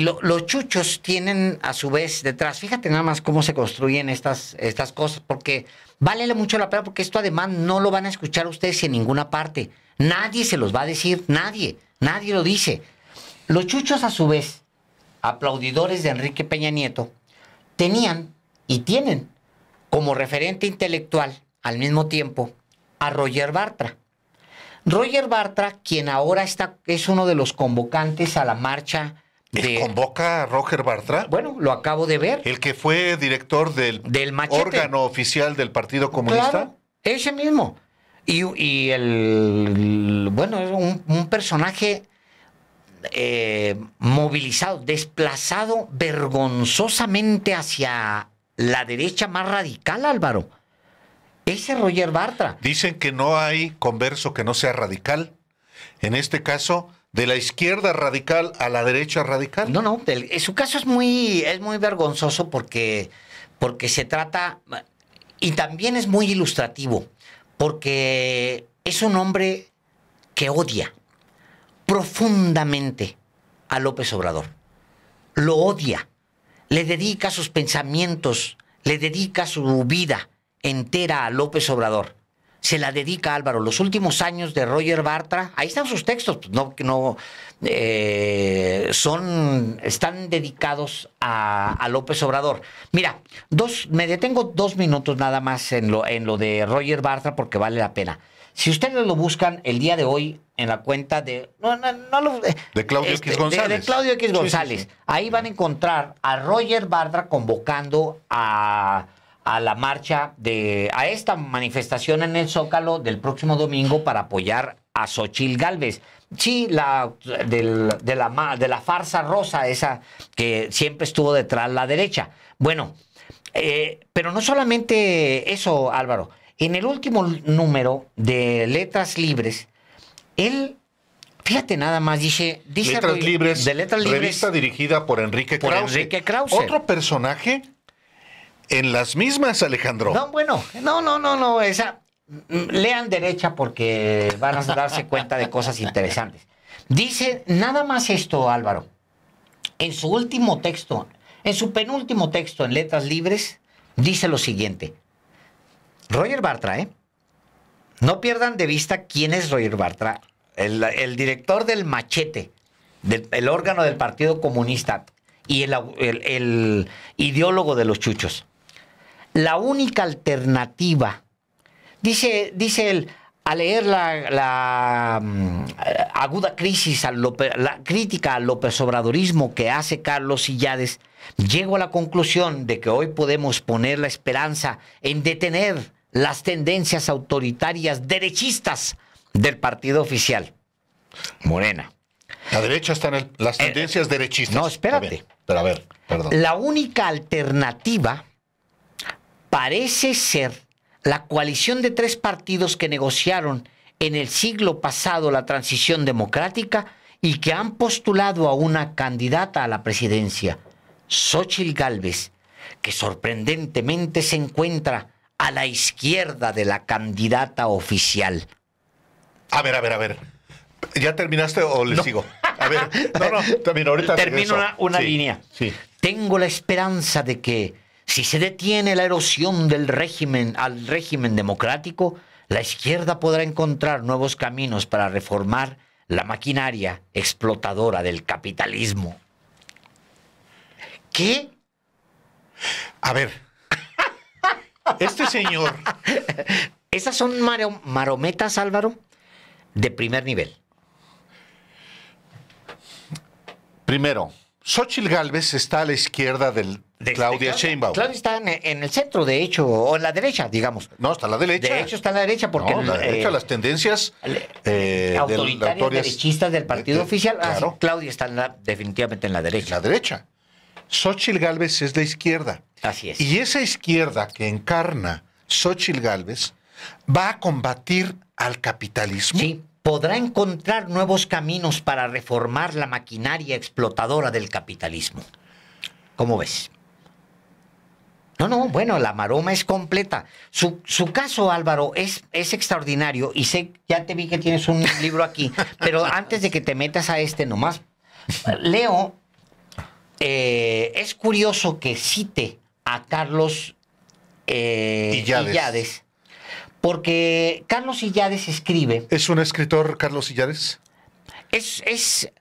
los chuchos tienen a su vez detrás, fíjate nada más cómo se construyen estas, estas cosas, porque vale mucho la pena, porque esto además no lo van a escuchar ustedes en ninguna parte. Nadie se los va a decir, nadie, nadie lo dice. Los chuchos a su vez, aplaudidores de Enrique Peña Nieto, tenían y tienen como referente intelectual al mismo tiempo a Roger Bartra. Roger Bartra, quien ahora está, es uno de los convocantes a la marcha ¿Convoca a Roger Bartra? Bueno, lo acabo de ver. El que fue director del, órgano oficial del Partido Comunista. ese mismo. Y, el, bueno, es un, personaje eh, movilizado, desplazado vergonzosamente hacia la derecha más radical, Álvaro. Ese Roger Bartra. Dicen que no hay converso que no sea radical. En este caso, de la izquierda radical a la derecha radical. No, no, eh, su caso es muy, es muy vergonzoso porque, porque se trata, y también es muy ilustrativo, porque es un hombre que odia profundamente a López Obrador. Lo odia, le dedica sus pensamientos, le dedica su vida entera a López Obrador se la dedica Álvaro. Los últimos años de Roger Bartra, ahí están sus textos, pues, no, no eh, son, están dedicados a, López Obrador. Mira, dos, me detengo dos minutos nada más en lo, en lo de Roger Bartra porque vale la pena. Si ustedes lo buscan el día de hoy en la cuenta de. No, no, no lo, eh, de Claudio este, X González. Claudio Ahí van a encontrar a Roger Bartra convocando a a la marcha de a esta manifestación en el Zócalo del próximo domingo para apoyar a Xochil Gálvez. Sí, la, de, la, de la farsa rosa esa que siempre estuvo detrás la derecha. Bueno, eh, pero no solamente eso, Álvaro. En el último número de Letras Libres, él Fíjate nada más, dice, dice Letras Libres, de Letras Libres, revista dirigida por Enrique Enrique Krause. Otro personaje en las mismas, Alejandro. No, bueno, no, no, no, no, esa, lean derecha porque van a darse cuenta de cosas interesantes. Dice nada más esto, Álvaro. En su último texto, en su penúltimo texto en Letras Libres, dice lo siguiente. Roger Bartra, ¿eh? No pierdan de vista quién es Roger Bartra, el, director del machete, del, el órgano del Partido Comunista y el ideólogo de los chuchos la única alternativa, dice, dice él, al leer la, mm, eh, aguda crisis, la crítica al López que hace Carlos Illades, llego a la conclusión de que hoy podemos poner la esperanza en detener las tendencias autoritarias derechistas del partido oficial. Morena. La derecha está en las eh, tendencias derechistas. No, espérate. Pero a ver, perdón. La única alternativa Parece ser la coalición de tres partidos que negociaron en el siglo pasado la transición democrática y que han postulado a una candidata a la presidencia, Xochitl Gálvez, que sorprendentemente se encuentra a la izquierda de la candidata oficial. A ver, a ver, a ver. ¿Ya terminaste o le sigo? A ver, no, no, termino ahorita. Termino una, línea. Tengo la esperanza de que si se detiene la erosión del régimen al régimen democrático, la izquierda podrá encontrar nuevos caminos para reformar la maquinaria explotadora del capitalismo. ¿Qué? A ver. Este señor. Esas son marometas, Álvaro, de primer nivel. Primero, Xochitl Gálvez está a la izquierda del Claudia Sheinbaum. Claudia está en, el centro, de hecho, o en la derecha, digamos. No, está a la derecha. De hecho, está a la derecha porque... No, la derecha, eh, las tendencias... Eh, eh, autoritarias, derechistas del partido oficial. Ah, Claudia está definitivamente en la derecha. En la derecha. Xochitl Galvez es la izquierda. Así es. Y esa izquierda que encarna Xochitl Galvez va a combatir al capitalismo. Sí, podrá encontrar nuevos caminos para reformar la maquinaria explotadora del capitalismo. ¿Cómo ves? No, no, bueno, la maroma es completa. Su, caso, Álvaro, es, es extraordinario y sé, ya te vi que tienes un libro aquí, pero antes de que te metas a este nomás, Leo, eh, es curioso que cite a Carlos eh, Illades. porque Carlos Illades escribe... ¿Es un escritor Carlos Illades? Es, es,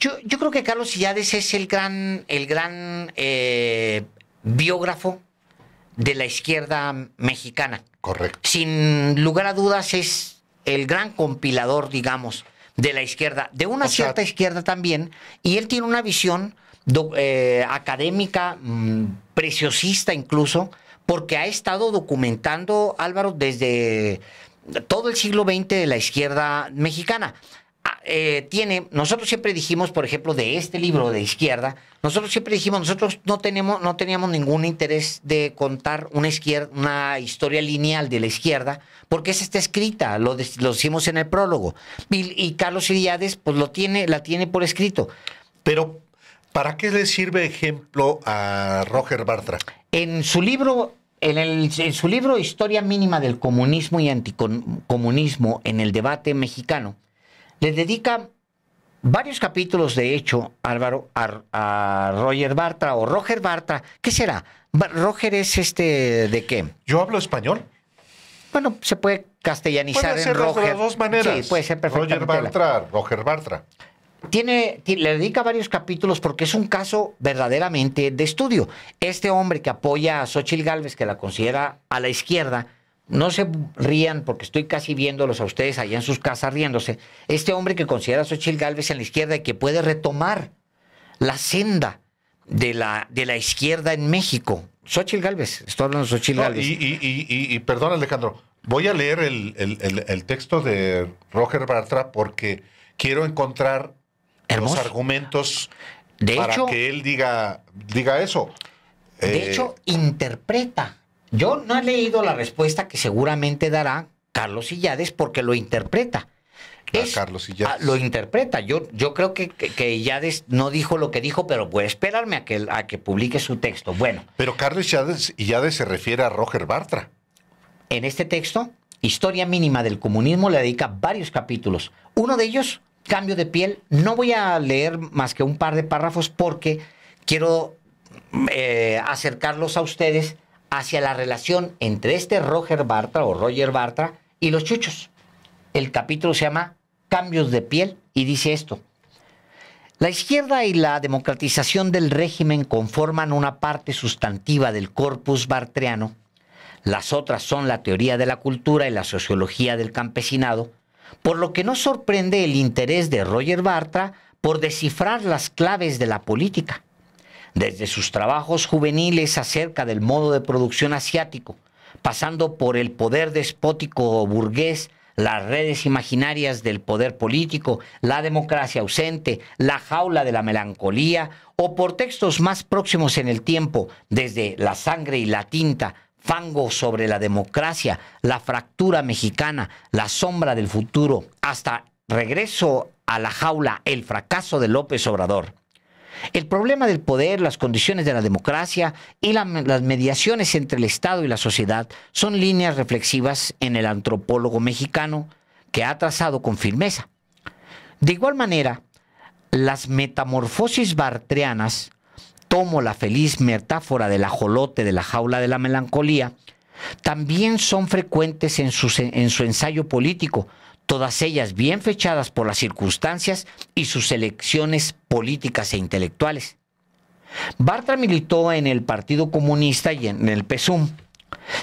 yo, yo, creo que Carlos Illades es el gran, el gran eh, biógrafo de la izquierda mexicana. Correcto. Sin lugar a dudas es el gran compilador, digamos, de la izquierda, de una cierta izquierda también, y él tiene una visión eh, académica, mm, preciosista incluso, porque ha estado documentando, Álvaro, desde todo el siglo XX de la izquierda mexicana. Eh, tiene, nosotros siempre dijimos, por ejemplo, de este libro de izquierda, nosotros siempre dijimos, nosotros no, tenemos, no teníamos ningún interés de contar una, una historia lineal de la izquierda, porque esa está escrita, lo, decimos en el prólogo. Y, Carlos Iriades, pues lo tiene, la tiene por escrito. Pero, ¿para qué le sirve ejemplo a Roger Bartra? En su libro en, en, su libro Historia mínima del comunismo y anticomunismo en el debate mexicano, le dedica varios capítulos, de hecho, Álvaro, a, Roger Bartra o Roger Bartra. ¿Qué será? ¿Roger es este de qué? Yo hablo español. Bueno, se puede castellanizar puede Roger. de dos maneras. Sí, puede ser perfectamente. Roger Bartra, Roger Bartra. Tiene, le dedica varios capítulos porque es un caso verdaderamente de estudio. Este hombre que apoya a Xochitl Gálvez, que la considera a la izquierda, no se rían porque estoy casi viéndolos a ustedes allá en sus casas riéndose. Este hombre que considera a Xochitl Galvez en la izquierda y que puede retomar la senda de la, de la izquierda en México. Xochitl Galvez, estoy hablando de Xochitl Galvez. Y, perdón, Alejandro, voy a leer el, texto de Roger Bartra porque quiero encontrar los argumentos de para que él diga, diga eso. De eh, hecho, interpreta yo no he leído la respuesta que seguramente dará Carlos Illades porque lo interpreta. Ah, Carlos Illades. Ah, lo interpreta. Yo, yo creo que, que, Illades no dijo lo que dijo, pero puede esperarme a que, a que publique su texto. Bueno. Pero Carlos Illades, se refiere a Roger Bartra. En este texto, Historia Mínima del Comunismo le dedica varios capítulos. Uno de ellos, Cambio de Piel. No voy a leer más que un par de párrafos porque quiero eh, acercarlos a ustedes hacia la relación entre este Roger Bartra o Roger Bartra y los chuchos. El capítulo se llama Cambios de piel y dice esto. La izquierda y la democratización del régimen conforman una parte sustantiva del corpus bartreano. Las otras son la teoría de la cultura y la sociología del campesinado, por lo que no sorprende el interés de Roger Bartra por descifrar las claves de la política desde sus trabajos juveniles acerca del modo de producción asiático, pasando por el poder despótico burgués, las redes imaginarias del poder político, la democracia ausente, la jaula de la melancolía, o por textos más próximos en el tiempo, desde La sangre y la tinta, Fango sobre la democracia, La fractura mexicana, La sombra del futuro, hasta Regreso a la jaula, El fracaso de López Obrador. El problema del poder, las condiciones de la democracia y las mediaciones entre el Estado y la sociedad son líneas reflexivas en el antropólogo mexicano que ha trazado con firmeza. De igual manera, las metamorfosis bartrianas, tomo la feliz metáfora del ajolote de la jaula de la melancolía, también son frecuentes en su ensayo político, todas ellas bien fechadas por las circunstancias y sus elecciones políticas e intelectuales. Bartra militó en el Partido Comunista y en el PSUM,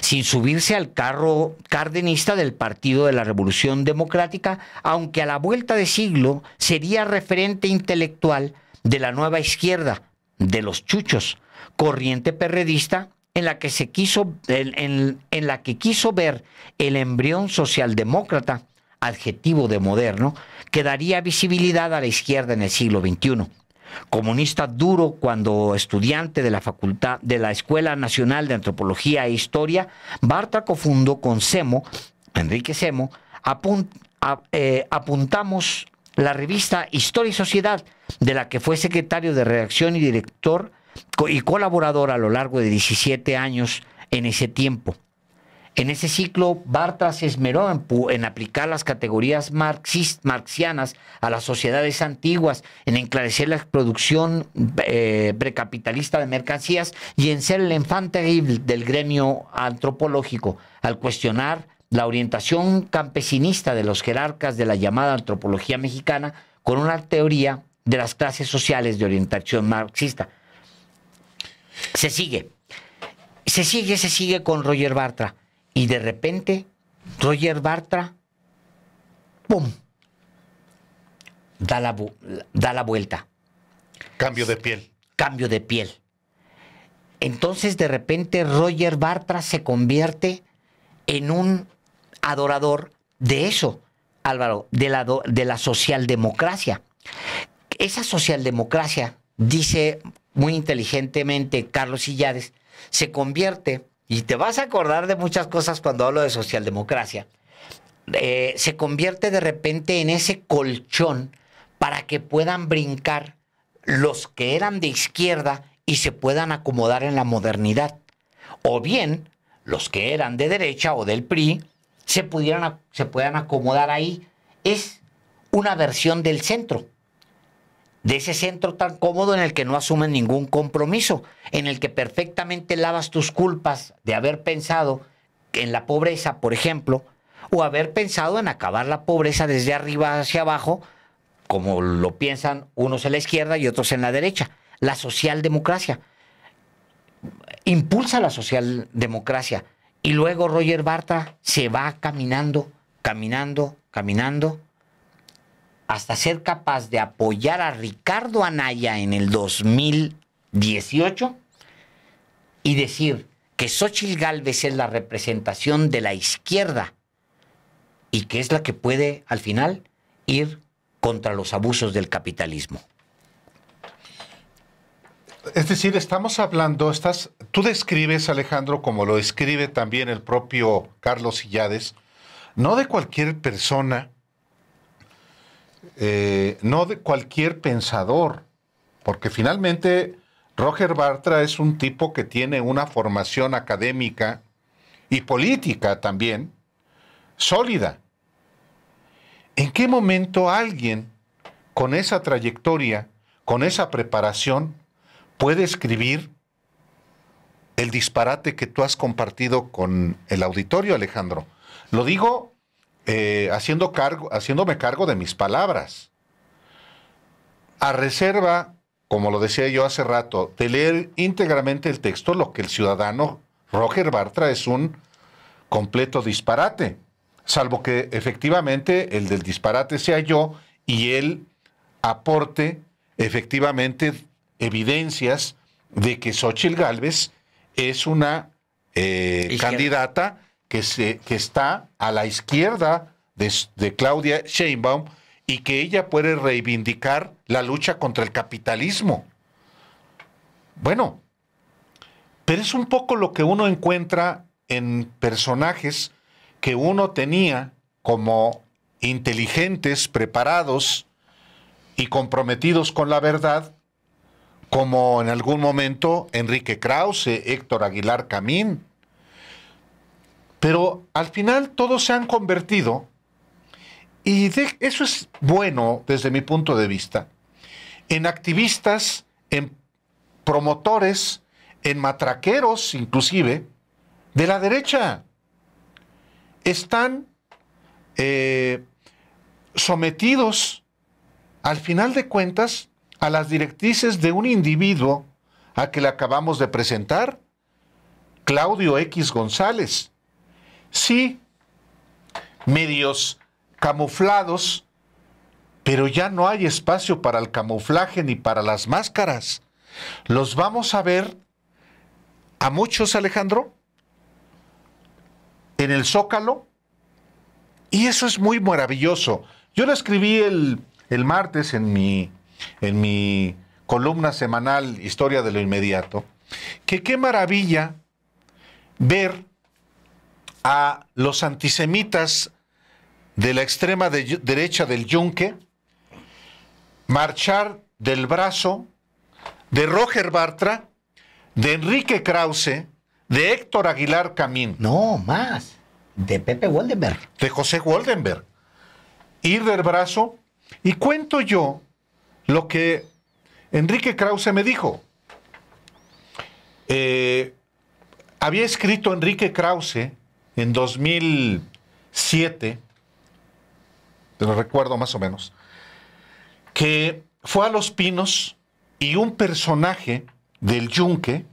sin subirse al carro cardenista del Partido de la Revolución Democrática, aunque a la vuelta de siglo sería referente intelectual de la nueva izquierda, de los chuchos, corriente perredista en la que se quiso en la que quiso ver el embrión socialdemócrata adjetivo de moderno que daría visibilidad a la izquierda en el siglo XXI. Comunista duro cuando estudiante de la facultad de la Escuela Nacional de Antropología e Historia, Bartra cofundó con Semo, Enrique Semo, eh, apuntamos la revista Historia y Sociedad, de la que fue secretario de redacción y director y colaborador a lo largo de 17 años en ese tiempo. En ese ciclo, Bartra se esmeró en, aplicar las categorías marxianas a las sociedades antiguas, en enclarecer la producción eh, precapitalista de mercancías y en ser el enfante del gremio antropológico, al cuestionar la orientación campesinista de los jerarcas de la llamada antropología mexicana con una teoría de las clases sociales de orientación marxista. Se sigue, se sigue, se sigue con Roger Bartra. Y de repente, Roger Bartra, ¡pum! Da la, da la vuelta. Cambio de piel. Cambio de piel. Entonces, de repente, Roger Bartra se convierte en un adorador de eso, Álvaro, de la, de la socialdemocracia. Esa socialdemocracia, dice muy inteligentemente Carlos Illades, se convierte y te vas a acordar de muchas cosas cuando hablo de socialdemocracia, eh, se convierte de repente en ese colchón para que puedan brincar los que eran de izquierda y se puedan acomodar en la modernidad. O bien, los que eran de derecha o del PRI se, pudieran, se puedan acomodar ahí. Es una versión del centro de ese centro tan cómodo en el que no asumen ningún compromiso, en el que perfectamente lavas tus culpas de haber pensado en la pobreza, por ejemplo, o haber pensado en acabar la pobreza desde arriba hacia abajo, como lo piensan unos en la izquierda y otros en la derecha, la socialdemocracia. Impulsa la socialdemocracia. Y luego Roger Barta se va caminando, caminando, caminando, hasta ser capaz de apoyar a Ricardo Anaya en el 2018 y decir que Xochitl Gálvez es la representación de la izquierda y que es la que puede al final ir contra los abusos del capitalismo. Es decir, estamos hablando, estás, tú describes, Alejandro, como lo escribe también el propio Carlos Illades, no de cualquier persona, eh, no de cualquier pensador, porque finalmente Roger Bartra es un tipo que tiene una formación académica y política también sólida. ¿En qué momento alguien con esa trayectoria, con esa preparación, puede escribir el disparate que tú has compartido con el auditorio, Alejandro? Lo digo eh, haciendo cargo, haciéndome cargo de mis palabras. A reserva, como lo decía yo hace rato, de leer íntegramente el texto, lo que el ciudadano Roger Bartra es un completo disparate, salvo que efectivamente el del disparate sea yo y él aporte efectivamente evidencias de que Xochitl Gálvez es una eh, candidata que, se, que está a la izquierda de, de Claudia Sheinbaum y que ella puede reivindicar la lucha contra el capitalismo. Bueno, pero es un poco lo que uno encuentra en personajes que uno tenía como inteligentes, preparados y comprometidos con la verdad, como en algún momento Enrique Krause, Héctor Aguilar Camín, pero al final todos se han convertido, y eso es bueno desde mi punto de vista, en activistas, en promotores, en matraqueros inclusive, de la derecha. Están eh, sometidos, al final de cuentas, a las directrices de un individuo a que le acabamos de presentar, Claudio X González, sí, medios camuflados, pero ya no hay espacio para el camuflaje ni para las máscaras. Los vamos a ver a muchos, Alejandro, en el zócalo, y eso es muy maravilloso. Yo lo escribí el, el martes en mi, en mi columna semanal Historia de lo Inmediato, que qué maravilla ver a los antisemitas de la extrema derecha del yunque marchar del brazo de Roger Bartra, de Enrique Krause, de Héctor Aguilar Camín. No, más. De Pepe Woldenberg... De José Woldenberg... Ir del brazo. Y cuento yo lo que Enrique Krause me dijo. Eh, había escrito Enrique Krause en 2007, lo recuerdo más o menos, que fue a Los Pinos y un personaje del Yunque,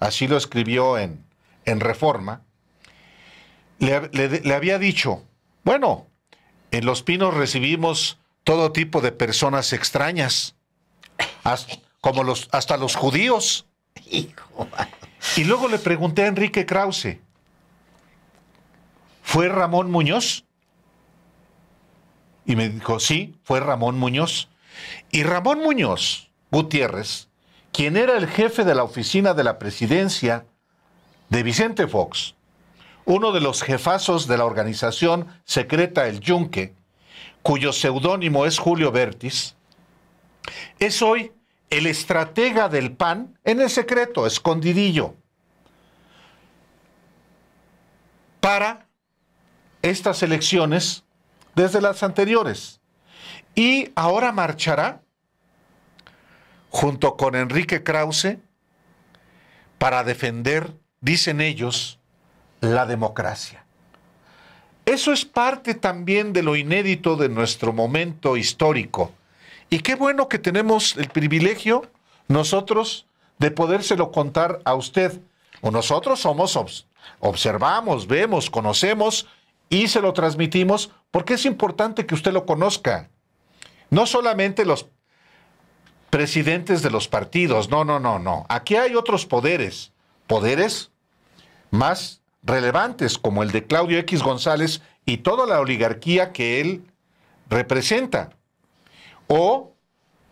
así lo escribió en, Reforma, le, había dicho, bueno, en Los Pinos recibimos todo tipo de personas extrañas, como los, hasta los judíos. Y luego le pregunté a Enrique Krause, ¿Fue Ramón Muñoz? Y me dijo, sí, fue Ramón Muñoz. Y Ramón Muñoz Gutiérrez, quien era el jefe de la oficina de la presidencia de Vicente Fox, uno de los jefazos de la organización secreta El Yunque, cuyo seudónimo es Julio Bertis, es hoy el estratega del PAN en el secreto, escondidillo, para estas elecciones desde las anteriores. Y ahora marchará junto con Enrique Krause para defender, dicen ellos, la democracia. Eso es parte también de lo inédito de nuestro momento histórico. Y qué bueno que tenemos el privilegio nosotros de podérselo contar a usted. O nosotros somos, observamos, vemos, conocemos y se lo transmitimos porque es importante que usted lo conozca. No solamente los presidentes de los partidos, no, no, no, no. Aquí hay otros poderes, poderes más relevantes como el de Claudio X González y toda la oligarquía que él representa. O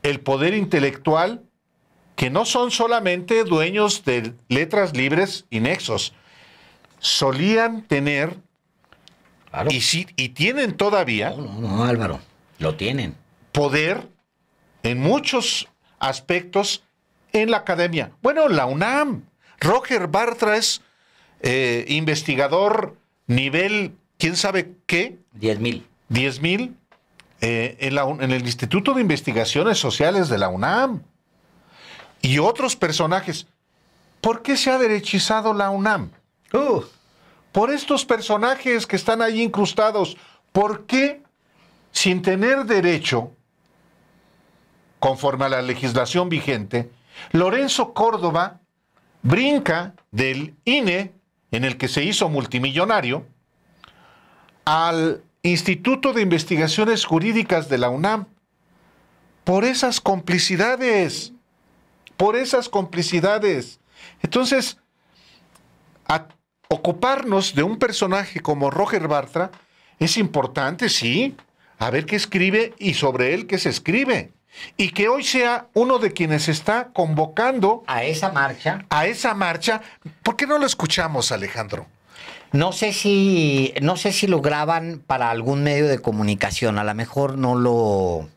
el poder intelectual que no son solamente dueños de letras libres y nexos. Solían tener y, y tienen todavía... No, no, Álvaro, lo tienen. Poder en muchos aspectos en la academia. Bueno, la UNAM. Roger Bartra es eh, investigador nivel, quién sabe qué. Diez mil. Diez mil eh, en, el Instituto de Investigaciones Sociales de la UNAM. Y otros personajes. ¿Por qué se ha derechizado la UNAM? Uh por estos personajes que están ahí incrustados. ¿Por qué, sin tener derecho, conforme a la legislación vigente, Lorenzo Córdoba brinca del INE, en el que se hizo multimillonario, al Instituto de Investigaciones Jurídicas de la UNAM, por esas complicidades, por esas complicidades. Entonces, a ocuparnos de un personaje como Roger Bartra es importante, sí, a ver qué escribe y sobre él qué se escribe. Y que hoy sea uno de quienes está convocando a esa marcha. A esa marcha. ¿Por qué no lo escuchamos, Alejandro? No sé si no sé si lo graban para algún medio de comunicación, a lo mejor no lo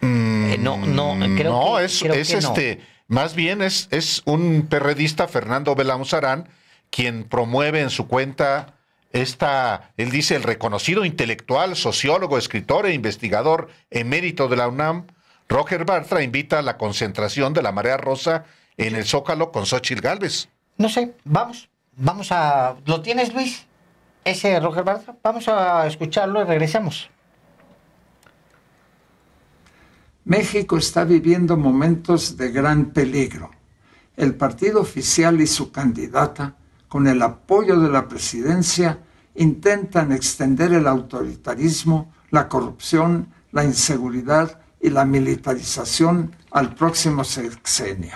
mm, eh, no no creo que, es, es este más bien es es un perredista Fernando Belauzarán quien promueve en su cuenta esta, él dice, el reconocido intelectual, sociólogo, escritor e investigador emérito de la UNAM, Roger Bartra, invita a la concentración de la marea rosa en el Zócalo con Xochitl Galvez. No sé, vamos, vamos a... ¿Lo tienes, Luis? Ese Roger Bartra. Vamos a escucharlo y regresamos. México está viviendo momentos de gran peligro. El partido oficial y su candidata con el apoyo de la presidencia, intentan extender el autoritarismo, la corrupción, la inseguridad y la militarización al próximo sexenio.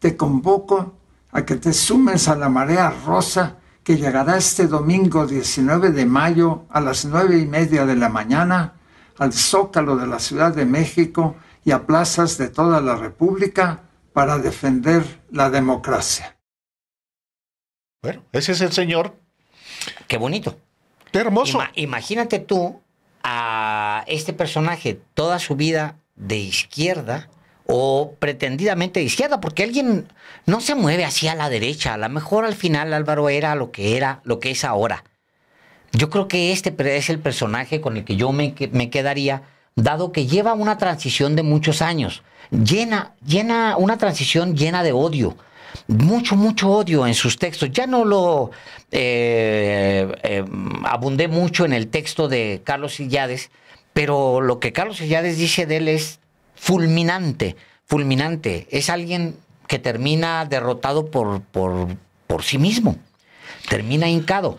Te convoco a que te sumes a la marea rosa que llegará este domingo 19 de mayo a las nueve y media de la mañana al zócalo de la Ciudad de México y a plazas de toda la República para defender la democracia. Bueno, ese es el Señor. Qué bonito. Qué hermoso. imagínate tú a este personaje toda su vida de izquierda o pretendidamente de izquierda, porque alguien no se mueve hacia la derecha. A lo mejor al final Álvaro era lo que era, lo que es ahora. Yo creo que este es el personaje con el que yo me, me quedaría, dado que lleva una transición de muchos años, llena, llena, una transición llena de odio, mucho, mucho odio en sus textos. Ya no lo eh, eh, abundé mucho en el texto de Carlos Illades, pero lo que Carlos Illades dice de él es fulminante, fulminante. Es alguien que termina derrotado por, por, por sí mismo, termina hincado.